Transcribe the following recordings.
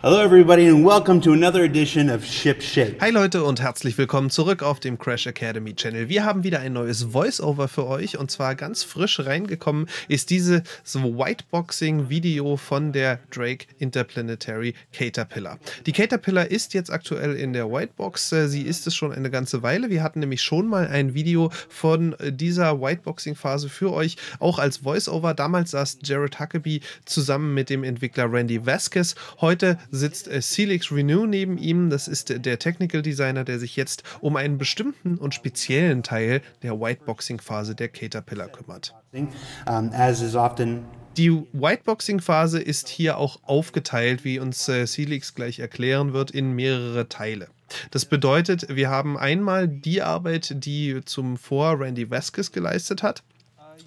Hello everybody and welcome to another edition of Ship Shape. Hi Leute und herzlich willkommen zurück auf dem Crash Academy Channel. Wir haben wieder ein neues Voiceover für euch und zwar ganz frisch reingekommen ist dieses Whiteboxing Video von der Drake Interplanetary Caterpillar. Die Caterpillar ist jetzt aktuell in der Whitebox. Äh, sie ist es schon eine ganze Weile. Wir hatten nämlich schon mal ein Video von äh, dieser Whiteboxing Phase für euch auch als Voiceover. Damals saß Jared Huckabee zusammen mit dem Entwickler Randy Vasquez. Heute sitzt äh, Celix Renew neben ihm. Das ist der Technical Designer, der sich jetzt um einen bestimmten und speziellen Teil der Whiteboxing-Phase der Caterpillar kümmert. die Whiteboxing-Phase ist hier auch aufgeteilt, wie uns äh, Celix gleich erklären wird, in mehrere Teile. Das bedeutet, wir haben einmal die Arbeit, die zum Vor Randy Vasquez geleistet hat.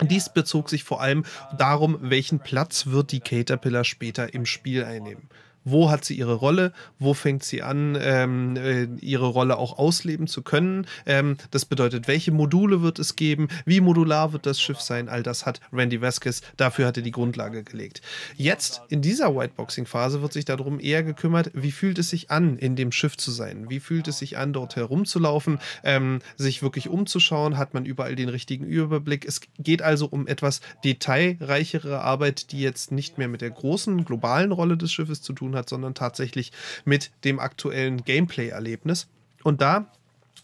Dies bezog sich vor allem darum, welchen Platz wird die Caterpillar später im Spiel einnehmen wo hat sie ihre Rolle, wo fängt sie an, ähm, äh, ihre Rolle auch ausleben zu können. Ähm, das bedeutet, welche Module wird es geben, wie modular wird das Schiff sein, all das hat Randy Vasquez, dafür hat er die Grundlage gelegt. Jetzt in dieser Whiteboxing-Phase wird sich darum eher gekümmert, wie fühlt es sich an, in dem Schiff zu sein, wie fühlt es sich an, dort herumzulaufen, ähm, sich wirklich umzuschauen, hat man überall den richtigen Überblick. Es geht also um etwas detailreichere Arbeit, die jetzt nicht mehr mit der großen globalen Rolle des Schiffes zu tun tun hat, sondern tatsächlich mit dem aktuellen Gameplay-Erlebnis. Und da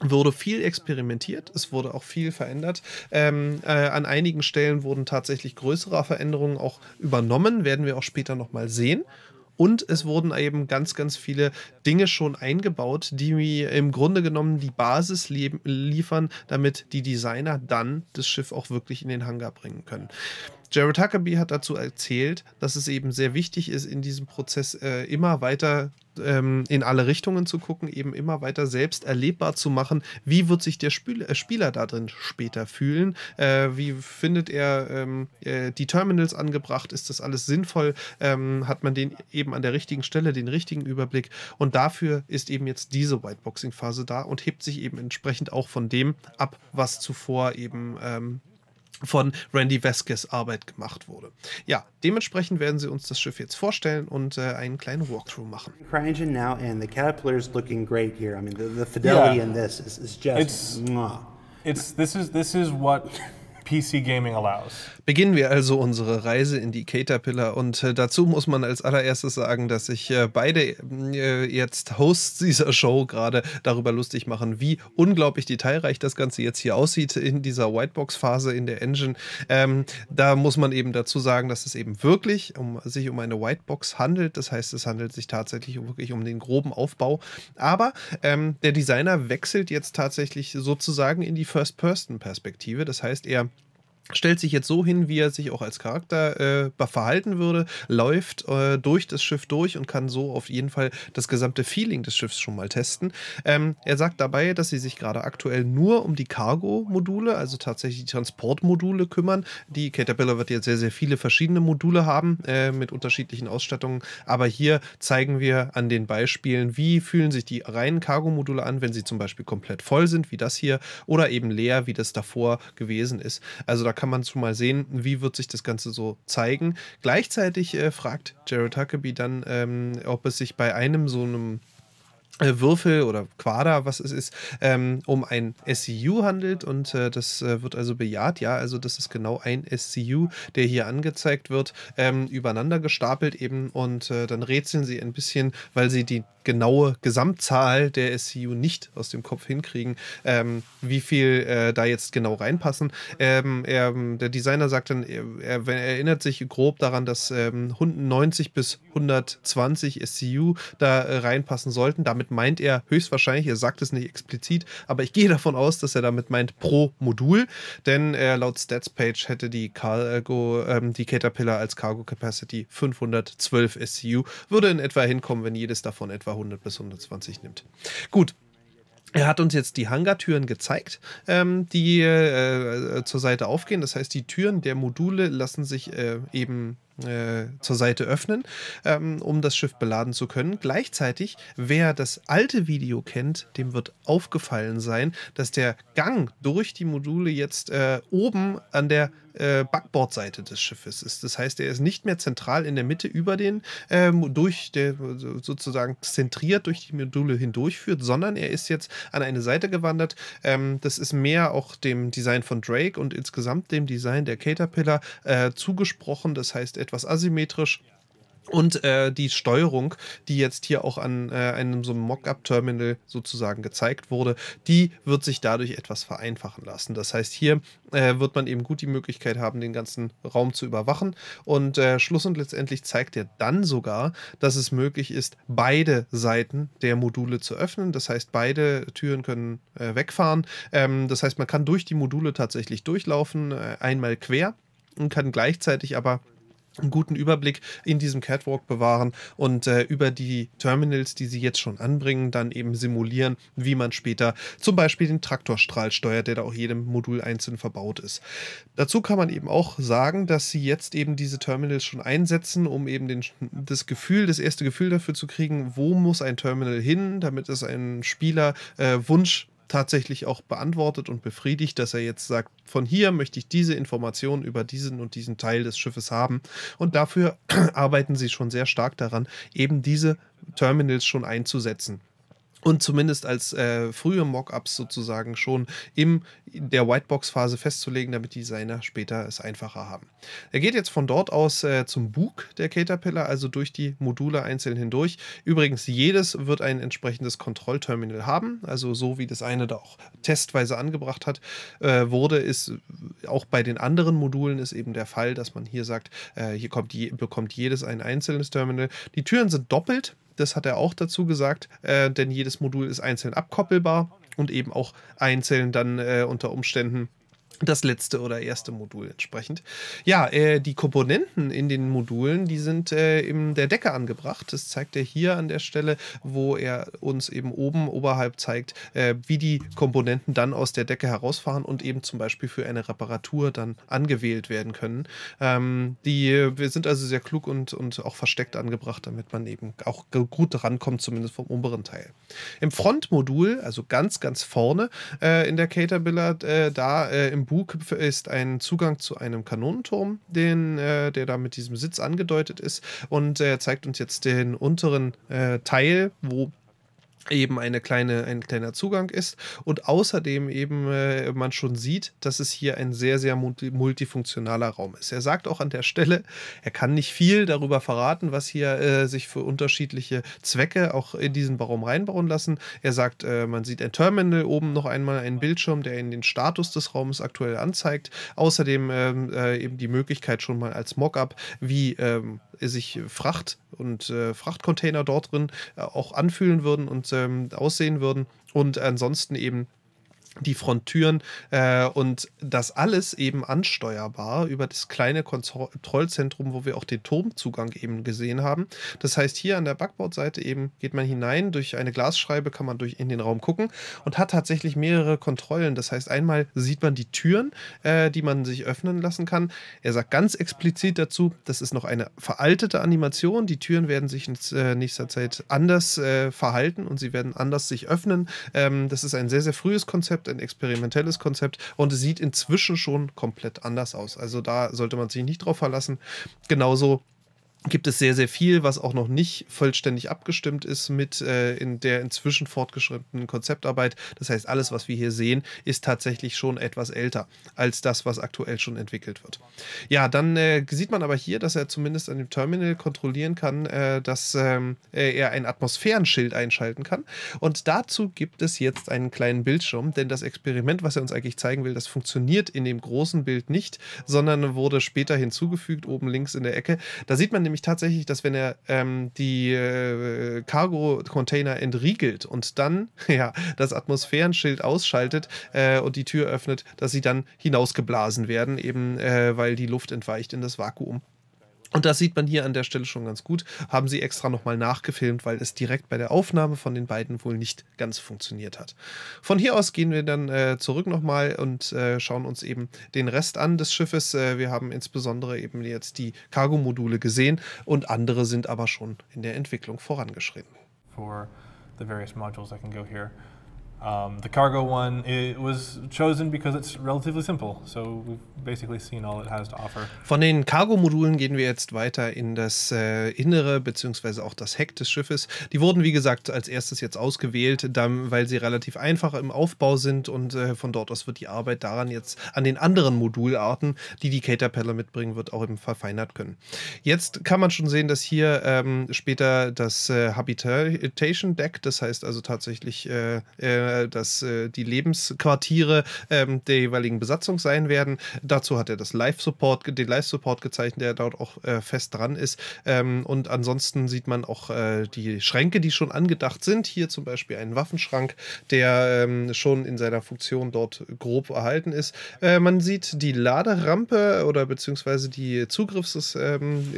wurde viel experimentiert, es wurde auch viel verändert. Ähm, äh, an einigen Stellen wurden tatsächlich größere Veränderungen auch übernommen, werden wir auch später nochmal sehen. Und es wurden eben ganz, ganz viele Dinge schon eingebaut, die im Grunde genommen die Basis liefern, damit die Designer dann das Schiff auch wirklich in den Hangar bringen können. Jared Huckabee hat dazu erzählt, dass es eben sehr wichtig ist, in diesem Prozess äh, immer weiter ähm, in alle Richtungen zu gucken, eben immer weiter selbst erlebbar zu machen, wie wird sich der Spiel, äh, Spieler da drin später fühlen, äh, wie findet er ähm, äh, die Terminals angebracht, ist das alles sinnvoll, ähm, hat man den eben an der richtigen Stelle, den richtigen Überblick und dafür ist eben jetzt diese Whiteboxing-Phase da und hebt sich eben entsprechend auch von dem ab, was zuvor eben ähm, von Randy Vasquez Arbeit gemacht wurde. Ja, dementsprechend werden sie uns das Schiff jetzt vorstellen und äh, einen kleinen Walkthrough machen. Engine now and the Caterpillar is looking great here. I mean, the, the fidelity yeah. in this is, is just. It's, it's this is this is what PC Gaming allows. Beginnen wir also unsere Reise in die Caterpillar und äh, dazu muss man als allererstes sagen, dass sich äh, beide mm, äh, jetzt Hosts dieser Show gerade darüber lustig machen, wie unglaublich detailreich das Ganze jetzt hier aussieht in dieser Whitebox-Phase in der Engine. Ähm, da muss man eben dazu sagen, dass es eben wirklich um, sich um eine Whitebox handelt. Das heißt, es handelt sich tatsächlich wirklich um den groben Aufbau. Aber ähm, der Designer wechselt jetzt tatsächlich sozusagen in die First-Person-Perspektive. Das heißt, er stellt sich jetzt so hin, wie er sich auch als Charakter äh, verhalten würde, läuft äh, durch das Schiff durch und kann so auf jeden Fall das gesamte Feeling des Schiffs schon mal testen. Ähm, er sagt dabei, dass sie sich gerade aktuell nur um die Cargo-Module, also tatsächlich die Transportmodule kümmern. Die Caterpillar wird jetzt sehr, sehr viele verschiedene Module haben äh, mit unterschiedlichen Ausstattungen, aber hier zeigen wir an den Beispielen, wie fühlen sich die reinen Cargo-Module an, wenn sie zum Beispiel komplett voll sind, wie das hier, oder eben leer, wie das davor gewesen ist. Also da kann man schon mal sehen, wie wird sich das Ganze so zeigen. Gleichzeitig äh, fragt Jared Huckabee dann, ähm, ob es sich bei einem so einem äh, Würfel oder Quader, was es ist, ähm, um ein SCU handelt und äh, das äh, wird also bejaht, ja, also das ist genau ein SCU, der hier angezeigt wird, ähm, übereinander gestapelt eben und äh, dann rätseln sie ein bisschen, weil sie die genaue Gesamtzahl der SCU nicht aus dem Kopf hinkriegen, ähm, wie viel äh, da jetzt genau reinpassen. Ähm, er, der Designer sagt dann, er, er, erinnert sich grob daran, dass 90 ähm, bis 120 SCU da äh, reinpassen sollten, damit damit meint er höchstwahrscheinlich, er sagt es nicht explizit, aber ich gehe davon aus, dass er damit meint pro Modul, denn äh, laut Statspage hätte die Cargo, ähm, die Caterpillar als Cargo Capacity 512 SCU, würde in etwa hinkommen, wenn jedes davon etwa 100 bis 120 nimmt. Gut, er hat uns jetzt die Hangartüren gezeigt, ähm, die äh, äh, zur Seite aufgehen. Das heißt, die Türen der Module lassen sich äh, eben äh, zur Seite öffnen, ähm, um das Schiff beladen zu können. Gleichzeitig, wer das alte Video kennt, dem wird aufgefallen sein, dass der Gang durch die Module jetzt äh, oben an der äh, Backbordseite des Schiffes ist. Das heißt, er ist nicht mehr zentral in der Mitte über den, ähm, durch der, sozusagen zentriert durch die Module hindurchführt, sondern er ist jetzt an eine Seite gewandert. Ähm, das ist mehr auch dem Design von Drake und insgesamt dem Design der Caterpillar äh, zugesprochen. Das heißt, er etwas asymmetrisch. Und äh, die Steuerung, die jetzt hier auch an äh, einem so einem Mockup-Terminal sozusagen gezeigt wurde, die wird sich dadurch etwas vereinfachen lassen. Das heißt, hier äh, wird man eben gut die Möglichkeit haben, den ganzen Raum zu überwachen. Und äh, Schluss und letztendlich zeigt er dann sogar, dass es möglich ist, beide Seiten der Module zu öffnen. Das heißt, beide Türen können äh, wegfahren. Ähm, das heißt, man kann durch die Module tatsächlich durchlaufen, äh, einmal quer und kann gleichzeitig aber einen guten Überblick in diesem Catwalk bewahren und äh, über die Terminals, die sie jetzt schon anbringen, dann eben simulieren, wie man später zum Beispiel den Traktorstrahl steuert, der da auch jedem Modul einzeln verbaut ist. Dazu kann man eben auch sagen, dass sie jetzt eben diese Terminals schon einsetzen, um eben den, das Gefühl, das erste Gefühl dafür zu kriegen, wo muss ein Terminal hin, damit es einen Spieler äh, Wunsch tatsächlich auch beantwortet und befriedigt, dass er jetzt sagt, von hier möchte ich diese Informationen über diesen und diesen Teil des Schiffes haben. Und dafür arbeiten sie schon sehr stark daran, eben diese Terminals schon einzusetzen und zumindest als äh, frühe Mockups sozusagen schon in der Whitebox-Phase festzulegen, damit die Designer später es einfacher haben. Er geht jetzt von dort aus äh, zum Bug der Caterpillar, also durch die Module einzeln hindurch. Übrigens, jedes wird ein entsprechendes Kontrollterminal haben, also so wie das eine da auch testweise angebracht hat, äh, wurde, ist auch bei den anderen Modulen ist eben der Fall, dass man hier sagt, äh, hier kommt, je, bekommt jedes ein einzelnes Terminal. Die Türen sind doppelt, das hat er auch dazu gesagt, äh, denn jedes Modul ist einzeln abkoppelbar und eben auch einzeln dann äh, unter Umständen das letzte oder erste Modul entsprechend. Ja, äh, die Komponenten in den Modulen, die sind äh, in der Decke angebracht. Das zeigt er hier an der Stelle, wo er uns eben oben oberhalb zeigt, äh, wie die Komponenten dann aus der Decke herausfahren und eben zum Beispiel für eine Reparatur dann angewählt werden können. Ähm, die wir sind also sehr klug und, und auch versteckt angebracht, damit man eben auch gut rankommt, zumindest vom oberen Teil. Im Frontmodul, also ganz, ganz vorne äh, in der Caterpillar, äh, da äh, im Bug ist ein Zugang zu einem Kanonenturm, den, äh, der da mit diesem Sitz angedeutet ist. Und er äh, zeigt uns jetzt den unteren äh, Teil, wo eben eine kleine, ein kleiner Zugang ist und außerdem eben äh, man schon sieht, dass es hier ein sehr, sehr multifunktionaler Raum ist. Er sagt auch an der Stelle, er kann nicht viel darüber verraten, was hier äh, sich für unterschiedliche Zwecke auch in diesen Raum reinbauen lassen. Er sagt, äh, man sieht ein Terminal, oben noch einmal einen Bildschirm, der in den Status des Raumes aktuell anzeigt. Außerdem ähm, äh, eben die Möglichkeit schon mal als Mockup, wie ähm, sich Fracht und äh, Frachtcontainer dort drin äh, auch anfühlen würden und ähm, aussehen würden. Und ansonsten eben die Frontüren äh, und das alles eben ansteuerbar über das kleine Kontrollzentrum, wo wir auch den Turmzugang eben gesehen haben. Das heißt, hier an der Backbordseite eben geht man hinein, durch eine Glasscheibe kann man durch in den Raum gucken und hat tatsächlich mehrere Kontrollen. Das heißt, einmal sieht man die Türen, äh, die man sich öffnen lassen kann. Er sagt ganz explizit dazu, das ist noch eine veraltete Animation. Die Türen werden sich in äh, nächster Zeit anders äh, verhalten und sie werden anders sich öffnen. Ähm, das ist ein sehr, sehr frühes Konzept ein experimentelles Konzept und es sieht inzwischen schon komplett anders aus. Also da sollte man sich nicht drauf verlassen. Genauso gibt es sehr, sehr viel, was auch noch nicht vollständig abgestimmt ist mit äh, in der inzwischen fortgeschrittenen Konzeptarbeit. Das heißt, alles, was wir hier sehen, ist tatsächlich schon etwas älter als das, was aktuell schon entwickelt wird. Ja, dann äh, sieht man aber hier, dass er zumindest an dem Terminal kontrollieren kann, äh, dass ähm, äh, er ein Atmosphärenschild einschalten kann. Und dazu gibt es jetzt einen kleinen Bildschirm, denn das Experiment, was er uns eigentlich zeigen will, das funktioniert in dem großen Bild nicht, sondern wurde später hinzugefügt, oben links in der Ecke. Da sieht man nämlich nämlich tatsächlich, dass wenn er ähm, die äh, Cargo-Container entriegelt und dann ja, das Atmosphärenschild ausschaltet äh, und die Tür öffnet, dass sie dann hinausgeblasen werden, eben äh, weil die Luft entweicht in das Vakuum. Und das sieht man hier an der Stelle schon ganz gut. Haben sie extra nochmal nachgefilmt, weil es direkt bei der Aufnahme von den beiden wohl nicht ganz funktioniert hat. Von hier aus gehen wir dann äh, zurück nochmal und äh, schauen uns eben den Rest an des Schiffes. Äh, wir haben insbesondere eben jetzt die Cargo-Module gesehen und andere sind aber schon in der Entwicklung vorangeschritten. For the various modules I can go here. Um, the cargo one it was chosen because it's relatively simple, so we've basically seen all it has to offer. Von den Cargo-Modulen gehen wir jetzt weiter in das äh, Innere beziehungsweise auch das Heck des Schiffes. Die wurden wie gesagt als erstes jetzt ausgewählt, dann, weil sie relativ einfach im Aufbau sind und äh, von dort aus wird die Arbeit daran jetzt an den anderen Modularten, die die Caterpillar mitbringen wird, auch eben verfeinert können. Jetzt kann man schon sehen, dass hier ähm, später das äh, Habitation Deck, das heißt also tatsächlich äh, äh äh, dass äh, die Lebensquartiere ähm, der jeweiligen Besatzung sein werden. Dazu hat er das Live-Support, den Live-Support gezeichnet, der dort auch äh, fest dran ist. Ähm, und ansonsten sieht man auch äh, die Schränke, die schon angedacht sind. Hier zum Beispiel einen Waffenschrank, der ähm, schon in seiner Funktion dort grob erhalten ist. Äh, man sieht die Laderampe oder beziehungsweise die Zugriffslift, ähm,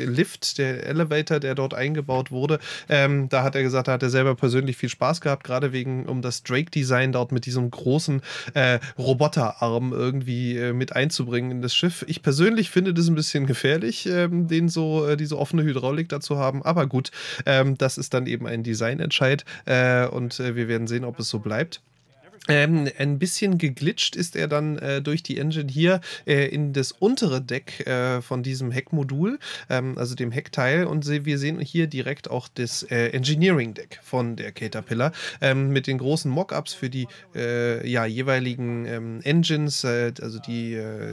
der Elevator, der dort eingebaut wurde. Ähm, da hat er gesagt, da hat er selber persönlich viel Spaß gehabt, gerade wegen um das Drake Set-Design dort mit diesem großen äh, Roboterarm irgendwie äh, mit einzubringen in das Schiff. Ich persönlich finde das ein bisschen gefährlich, ähm, den so, äh, diese offene Hydraulik dazu haben. Aber gut, ähm, das ist dann eben ein Designentscheid äh, und äh, wir werden sehen, ob es so bleibt. Ähm, ein bisschen geglitscht ist er dann äh, durch die Engine hier äh, in das untere Deck äh, von diesem Heckmodul, ähm, also dem Heckteil. Und wir sehen hier direkt auch das äh, Engineering-Deck von der Caterpillar ähm, mit den großen Mockups für die äh, ja, jeweiligen ähm, Engines, äh, also die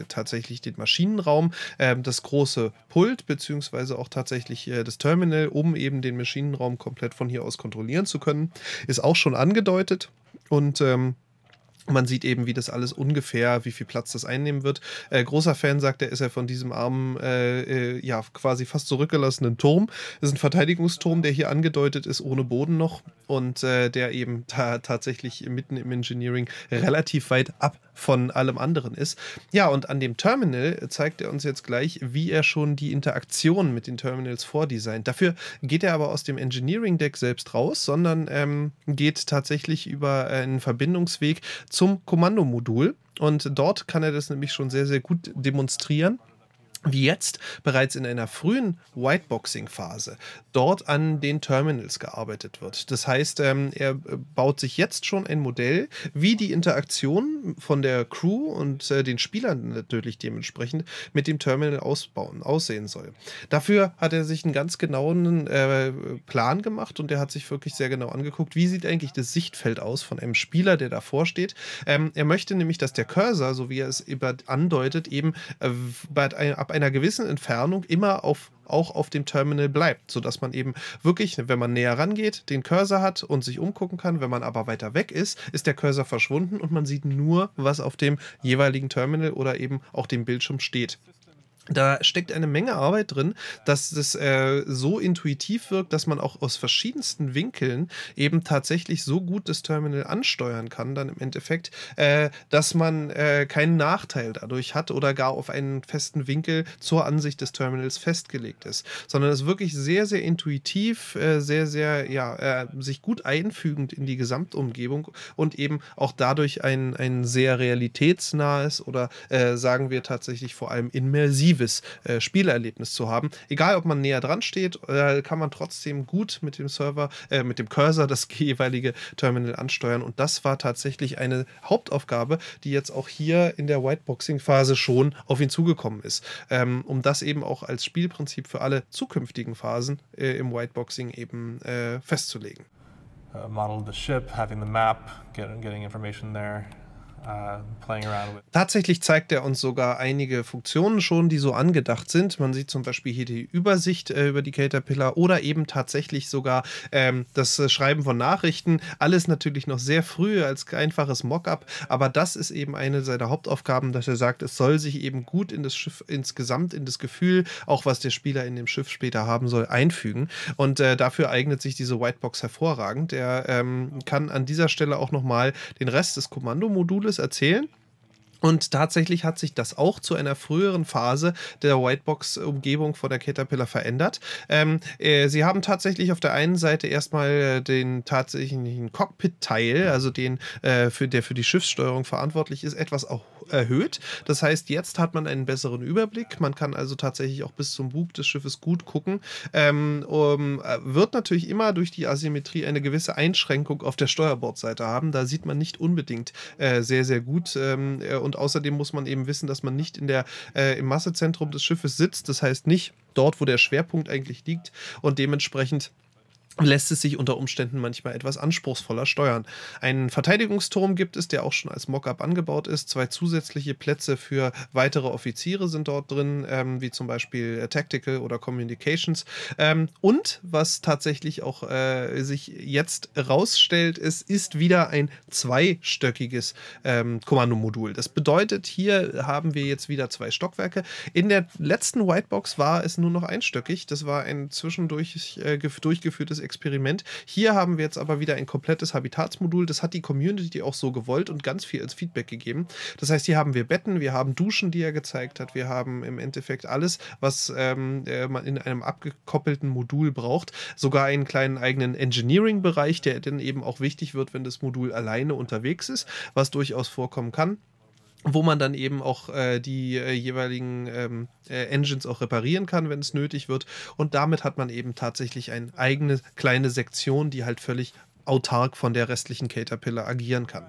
tatsächlich den Maschinenraum, ähm, das große Pult beziehungsweise auch tatsächlich das Terminal, um eben den Maschinenraum komplett von hier aus kontrollieren zu können, ist auch schon angedeutet. Und ähm, man sieht eben, wie das alles ungefähr, wie viel Platz das einnehmen wird. Äh, großer Fan, sagt er, ist er von diesem armen, äh, äh ja, quasi fast zurückgelassenen Turm. Das ist ein Verteidigungsturm, der hier angedeutet ist, ohne Boden noch und äh, der eben ta tatsächlich mitten im Engineering relativ weit ab von allem anderen ist. Ja, und an dem Terminal zeigt er uns jetzt gleich, wie er schon die Interaktion mit den Terminals vordesignt. Dafür geht er aber aus dem Engineering-Deck selbst raus, sondern ähm, geht tatsächlich über äh, einen Verbindungsweg zum Kommandomodul. Und dort kann er das nämlich schon sehr, sehr gut demonstrieren wie jetzt bereits in einer frühen Whiteboxing-Phase dort an den Terminals gearbeitet wird. Das heißt, ähm, er äh, baut sich jetzt schon ein Modell, wie die Interaktion von der Crew und äh, den Spielern natürlich dementsprechend mit dem Terminal ausbauen, aussehen soll. Dafür hat er sich einen ganz genauen äh, Plan gemacht und er hat sich wirklich sehr genau angeguckt, wie sieht eigentlich das Sichtfeld aus von einem Spieler, der davor steht. Ähm, er möchte nämlich, dass der Cursor, so wie er es andeutet, eben äh, bei, ab einer gewissen Entfernung immer auf auch auf dem Terminal bleibt, sodass man eben wirklich, wenn man näher rangeht, den Cursor hat und sich umgucken kann. Wenn man aber weiter weg ist, ist der Cursor verschwunden und man sieht nur, was auf dem jeweiligen Terminal oder eben auch dem Bildschirm steht. Da steckt eine Menge Arbeit drin, dass es äh, so intuitiv wirkt, dass man auch aus verschiedensten Winkeln eben tatsächlich so gut das Terminal ansteuern kann, dann im Endeffekt, äh, dass man äh, keinen Nachteil dadurch hat oder gar auf einen festen Winkel zur Ansicht des Terminals festgelegt ist, sondern es wirklich sehr, sehr intuitiv, äh, sehr, sehr, ja, äh, sich gut einfügend in die Gesamtumgebung und eben auch dadurch ein, ein sehr realitätsnahes oder äh, sagen wir tatsächlich vor allem immersives immersives äh, Spielerlebnis zu haben. Egal, ob man näher dran steht, äh, kann man trotzdem gut mit dem Server, äh, mit dem Cursor das jeweilige Terminal ansteuern. Und das war tatsächlich eine Hauptaufgabe, die jetzt auch hier in der Whiteboxing-Phase schon auf ihn zugekommen ist. Ähm, um das eben auch als Spielprinzip für alle zukünftigen Phasen äh, im Whiteboxing eben äh, festzulegen. Uh, model the ship, having the map, get, getting information there. Äh, tatsächlich zeigt er uns sogar einige Funktionen schon, die so angedacht sind. Man sieht zum Beispiel hier die Übersicht äh, über die Caterpillar oder eben tatsächlich sogar ähm, das äh, Schreiben von Nachrichten. Alles natürlich noch sehr früh als einfaches Mockup, aber das ist eben eine seiner Hauptaufgaben, dass er sagt, es soll sich eben gut in das Schiff insgesamt, in das Gefühl, auch was der Spieler in dem Schiff später haben soll, einfügen. Und äh, dafür eignet sich diese Whitebox hervorragend. Er ähm, kann an dieser Stelle auch nochmal den Rest des Kommandomodules erzählen? Und tatsächlich hat sich das auch zu einer früheren Phase der Whitebox-Umgebung von der Caterpillar verändert. Ähm, äh, sie haben tatsächlich auf der einen Seite erstmal äh, den tatsächlichen Cockpit-Teil, also den, äh, für, der für die Schiffssteuerung verantwortlich ist, etwas auch erhöht. Das heißt, jetzt hat man einen besseren Überblick. Man kann also tatsächlich auch bis zum Bug des Schiffes gut gucken. Ähm, um, äh, wird natürlich immer durch die Asymmetrie eine gewisse Einschränkung auf der Steuerbordseite haben. Da sieht man nicht unbedingt äh, sehr, sehr gut ähm, äh, und außerdem muss man eben wissen, dass man nicht in der, äh, im Massezentrum des Schiffes sitzt. Das heißt nicht dort, wo der Schwerpunkt eigentlich liegt. Und dementsprechend lässt es sich unter Umständen manchmal etwas anspruchsvoller steuern. Einen Verteidigungsturm gibt es, der auch schon als Mockup angebaut ist. Zwei zusätzliche Plätze für weitere Offiziere sind dort drin, ähm, wie zum Beispiel äh, Tactical oder Communications. Ähm, und was tatsächlich auch äh, sich jetzt rausstellt, es ist, ist wieder ein zweistöckiges ähm, Kommandomodul. Das bedeutet, hier haben wir jetzt wieder zwei Stockwerke. In der letzten Whitebox war es nur noch einstöckig. Das war ein zwischendurch äh, durchgeführtes Experiment. Hier haben wir jetzt aber wieder ein komplettes Habitatsmodul. Das hat die Community auch so gewollt und ganz viel als Feedback gegeben. Das heißt, hier haben wir Betten, wir haben Duschen, die er gezeigt hat, wir haben im Endeffekt alles, was ähm, äh, man in einem abgekoppelten Modul braucht. Sogar einen kleinen eigenen Engineering-Bereich, der dann eben auch wichtig wird, wenn das Modul alleine unterwegs ist, was durchaus vorkommen kann wo man dann eben auch äh, die äh, jeweiligen ähm, äh, Engines auch reparieren kann, wenn es nötig wird. Und damit hat man eben tatsächlich eine eigene kleine Sektion, die halt völlig autark von der restlichen Caterpillar agieren kann.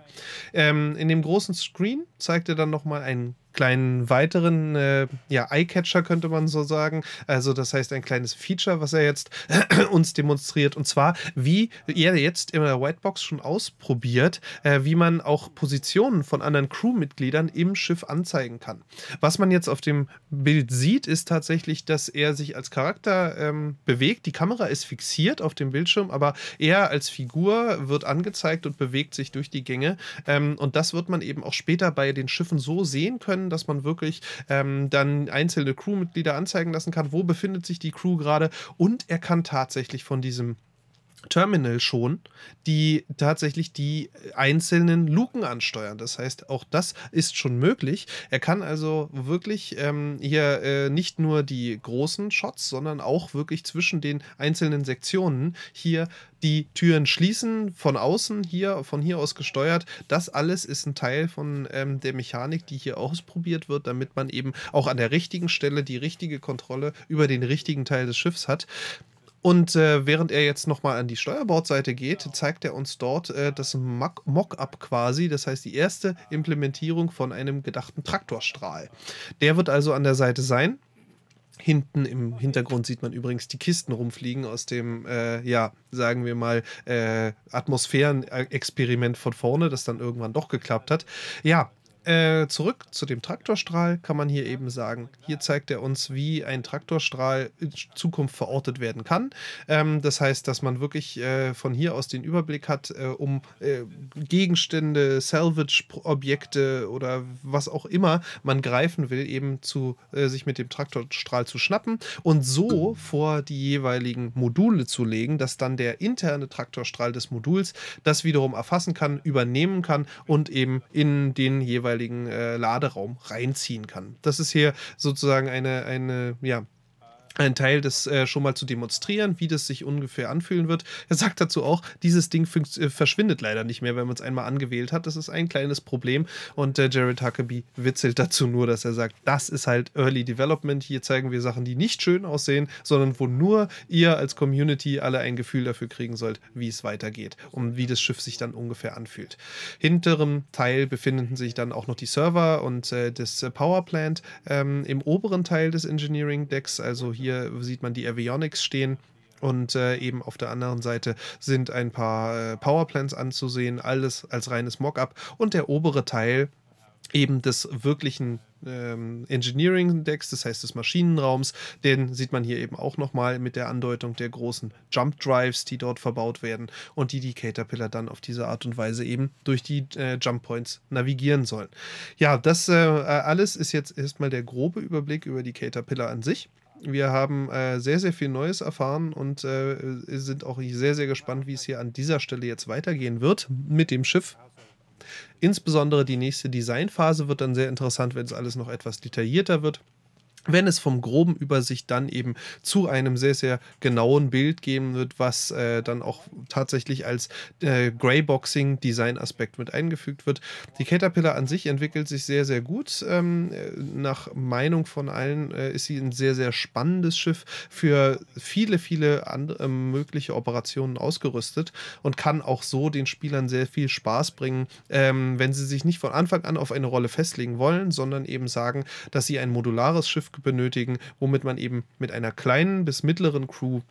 Ähm, in dem großen Screen zeigt er dann nochmal einen kleinen weiteren äh, ja, Eyecatcher, könnte man so sagen. Also das heißt ein kleines Feature, was er jetzt uns demonstriert. Und zwar, wie er jetzt in der Whitebox schon ausprobiert, äh, wie man auch Positionen von anderen Crewmitgliedern im Schiff anzeigen kann. Was man jetzt auf dem Bild sieht, ist tatsächlich, dass er sich als Charakter ähm, bewegt. Die Kamera ist fixiert auf dem Bildschirm, aber er als Figur wird angezeigt und bewegt sich durch die Gänge. Ähm, und das wird man eben auch später bei den Schiffen so sehen können, dass man wirklich ähm, dann einzelne Crewmitglieder anzeigen lassen kann, wo befindet sich die Crew gerade und er kann tatsächlich von diesem Terminal schon, die tatsächlich die einzelnen Luken ansteuern. Das heißt, auch das ist schon möglich. Er kann also wirklich ähm, hier äh, nicht nur die großen Shots, sondern auch wirklich zwischen den einzelnen Sektionen hier die Türen schließen, von außen hier, von hier aus gesteuert. Das alles ist ein Teil von ähm, der Mechanik, die hier ausprobiert wird, damit man eben auch an der richtigen Stelle die richtige Kontrolle über den richtigen Teil des Schiffs hat. Und äh, während er jetzt nochmal an die Steuerbordseite geht, zeigt er uns dort äh, das Mockup quasi, das heißt die erste Implementierung von einem gedachten Traktorstrahl. Der wird also an der Seite sein. Hinten im Hintergrund sieht man übrigens die Kisten rumfliegen aus dem, äh, ja, sagen wir mal, äh, Atmosphärenexperiment von vorne, das dann irgendwann doch geklappt hat. Ja, äh, zurück zu dem Traktorstrahl kann man hier eben sagen, hier zeigt er uns, wie ein Traktorstrahl in Zukunft verortet werden kann. Ähm, das heißt, dass man wirklich äh, von hier aus den Überblick hat, äh, um äh, Gegenstände, Salvage-Objekte oder was auch immer man greifen will, eben zu äh, sich mit dem Traktorstrahl zu schnappen und so vor die jeweiligen Module zu legen, dass dann der interne Traktorstrahl des Moduls das wiederum erfassen kann, übernehmen kann und eben in den jeweiligen jeweiligen äh, Laderaum reinziehen kann. Das ist hier sozusagen eine, eine ja, ein Teil das äh, schon mal zu demonstrieren, wie das sich ungefähr anfühlen wird. Er sagt dazu auch, dieses Ding äh, verschwindet leider nicht mehr, wenn man es einmal angewählt hat. Das ist ein kleines Problem. Und äh, Jared Huckabee witzelt dazu nur, dass er sagt, das ist halt Early Development. Hier zeigen wir Sachen, die nicht schön aussehen, sondern wo nur ihr als Community alle ein Gefühl dafür kriegen sollt, wie es weitergeht und wie das Schiff sich dann ungefähr anfühlt. Hinterem Teil befinden sich dann auch noch die Server und äh, das Powerplant ähm, im oberen Teil des Engineering Decks, also hier hier sieht man die Avionics stehen. Und äh, eben auf der anderen Seite sind ein paar äh, Powerplants anzusehen, alles als reines Mockup. Und der obere Teil eben des wirklichen ähm, Engineering Decks, das heißt des Maschinenraums, den sieht man hier eben auch nochmal mit der Andeutung der großen Jump Drives, die dort verbaut werden und die die Caterpillar dann auf diese Art und Weise eben durch die äh, Jump Points navigieren sollen. Ja, das äh, alles ist jetzt erstmal der grobe Überblick über die Caterpillar an sich. Wir haben äh, sehr, sehr viel Neues erfahren und äh, sind auch sehr, sehr gespannt, wie es hier an dieser Stelle jetzt weitergehen wird mit dem Schiff. Insbesondere die nächste Designphase wird dann sehr interessant, wenn es alles noch etwas detaillierter wird wenn es vom groben Übersicht dann eben zu einem sehr, sehr genauen Bild geben wird, was äh, dann auch tatsächlich als äh, Greyboxing Design-Aspekt mit eingefügt wird. Die Caterpillar an sich entwickelt sich sehr, sehr gut. Ähm, äh, nach Meinung von allen äh, ist sie ein sehr, sehr spannendes Schiff für viele, viele andere, mögliche Operationen ausgerüstet und kann auch so den Spielern sehr viel Spaß bringen, ähm, wenn sie sich nicht von Anfang an auf eine Rolle festlegen wollen, sondern eben sagen, dass sie ein modulares Schiff benötigen, womit man eben mit einer kleinen bis mittleren Crew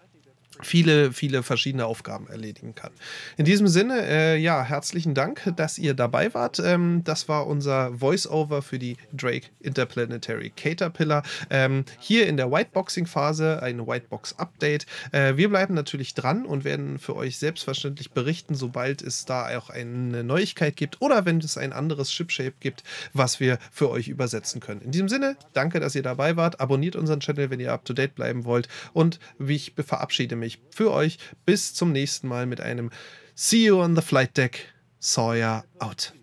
viele, viele verschiedene Aufgaben erledigen kann. In diesem Sinne, äh, ja, herzlichen Dank, dass ihr dabei wart. Ähm, das war unser Voice-Over für die Drake Interplanetary Caterpillar. Ähm, hier in der Whiteboxing-Phase ein Whitebox-Update. Äh, wir bleiben natürlich dran und werden für euch selbstverständlich berichten, sobald es da auch eine Neuigkeit gibt oder wenn es ein anderes Shipshape gibt, was wir für euch übersetzen können. In diesem Sinne, danke, dass ihr dabei wart. Abonniert unseren Channel, wenn ihr up-to-date bleiben wollt und ich verabschiede mich mich für euch. Bis zum nächsten Mal mit einem See you on the flight deck. Sawyer out.